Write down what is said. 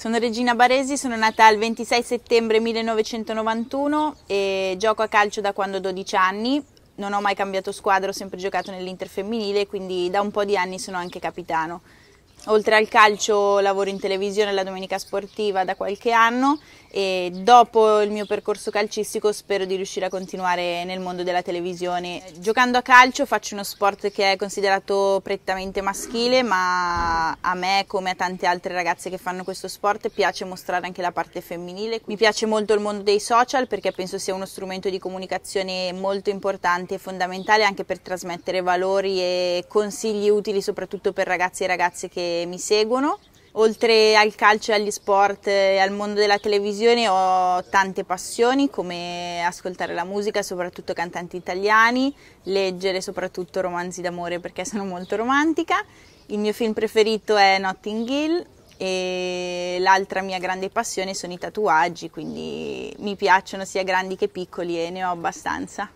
Sono Regina Baresi, sono nata il 26 settembre 1991 e gioco a calcio da quando ho 12 anni. Non ho mai cambiato squadra, ho sempre giocato nell'interfemminile, quindi da un po' di anni sono anche capitano. Oltre al calcio lavoro in televisione la domenica sportiva da qualche anno e dopo il mio percorso calcistico spero di riuscire a continuare nel mondo della televisione. Giocando a calcio faccio uno sport che è considerato prettamente maschile ma a me come a tante altre ragazze che fanno questo sport piace mostrare anche la parte femminile. Mi piace molto il mondo dei social perché penso sia uno strumento di comunicazione molto importante e fondamentale anche per trasmettere valori e consigli utili soprattutto per ragazzi e ragazze che mi seguono. Oltre al calcio e agli sport e eh, al mondo della televisione ho tante passioni come ascoltare la musica, soprattutto cantanti italiani, leggere soprattutto romanzi d'amore perché sono molto romantica. Il mio film preferito è Notting Hill e l'altra mia grande passione sono i tatuaggi, quindi mi piacciono sia grandi che piccoli e ne ho abbastanza.